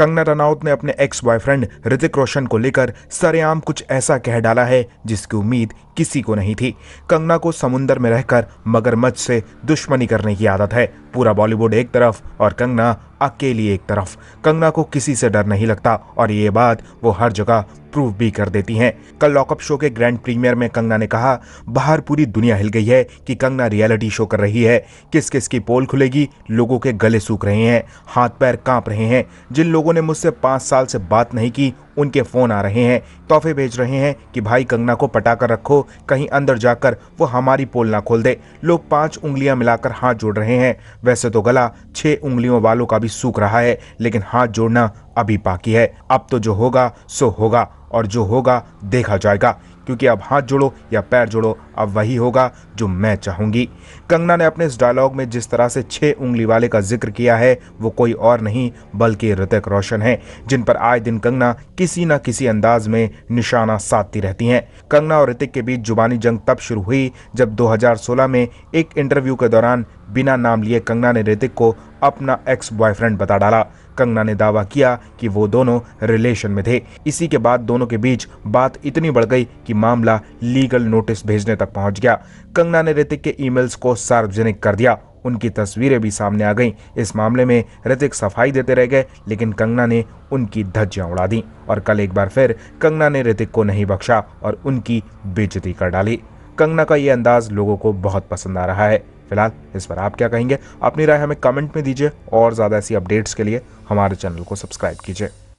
कंगना रनौत ने अपने ex boyfriend Hrithik रोशन को लेकर सरेआम कुछ ऐसा कह डाला है जिसकी उम्मीद किसी को नहीं थी कंगना को समुंदर में रहकर मगरमच्छ से दुश्मनी करने की आदत है पूरा बॉलीवुड एक तरफ और कंगना अकेली एक तरफ कंगना को किसी से डर नहीं लगता और ये बात वो हर जगह प्रूव भी कर देती हैं कल लॉकअप शो के ग्रैंड प्रीमियर में कंगना ने कहा बाहर पूरी दुनिया हिल गई है कि कंगना रियलिटी शो कर रही है किस किस की पोल खुलेगी लोगों के गले सूख रहे हैं हाथ पैर कांप रहे हैं जिन लोगों ने मुझसे पाँच साल से बात नहीं की उनके फ़ोन आ रहे हैं तोहफे भेज रहे हैं कि भाई कंगना को पटाकर रखो कहीं अंदर जाकर वो हमारी पोल ना खोल दे लोग पांच उंगलियां मिलाकर हाथ जोड़ रहे हैं वैसे तो गला छह उंगलियों वालों का भी सूख रहा है लेकिन हाथ जोड़ना अभी बाकी है अब तो जो होगा सो होगा और जो होगा देखा जाएगा क्योंकि अब हाथ जोड़ो या पैर जोड़ो अब वही होगा जो मैं चाहूंगी कंगना ने अपने इस डायलॉग में जिस तरह से छह उंगली वाले का जिक्र किया है वो कोई और नहीं बल्कि ऋतिक रोशन है जिन पर आए दिन कंगना किसी न किसी अंदाज में निशाना साधती रहती हैं कंगना और ऋतिक के बीच जुबानी जंग तब शुरू हुई जब 2016 में एक इंटरव्यू के दौरान बिना नाम लिए कंगना ने ऋतिक को अपना एक्स बॉयफ्रेंड बता डाला कंगना ने दावा किया कि वो दोनों रिलेशन में थे इसी के बाद दोनों के बीच बात इतनी बढ़ गई कि मामला लीगल नोटिस भेजने तक पहुंच गया कंगना ने ऋतिक के ईमेल्स को सार्वजनिक कर दिया उनकी तस्वीरें भी सामने आ गईं इस मामले में ऋतिक सफाई देते रह गए लेकिन कंगना ने उनकी धज्जियां उड़ा दी और कल एक बार फिर कंगना ने ऋतिक को नहीं बख्शा और उनकी बेजती कर डाली कंगना का ये अंदाज लोगों को बहुत पसंद आ रहा है फिलहाल इस पर आप क्या कहेंगे अपनी राय हमें कमेंट में दीजिए और ज़्यादा ऐसी अपडेट्स के लिए हमारे चैनल को सब्सक्राइब कीजिए